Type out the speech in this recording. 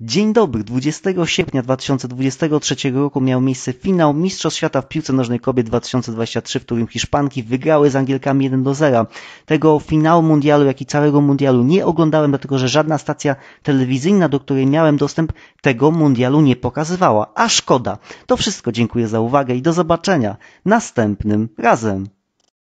Dzień dobry, 20 sierpnia 2023 roku miał miejsce finał Mistrzostw Świata w piłce nożnej kobiet 2023, w którym Hiszpanki wygrały z Angielkami 1 do 0. Tego finału mundialu, jak i całego mundialu nie oglądałem, dlatego że żadna stacja telewizyjna, do której miałem dostęp, tego mundialu nie pokazywała. A szkoda. To wszystko, dziękuję za uwagę i do zobaczenia następnym razem.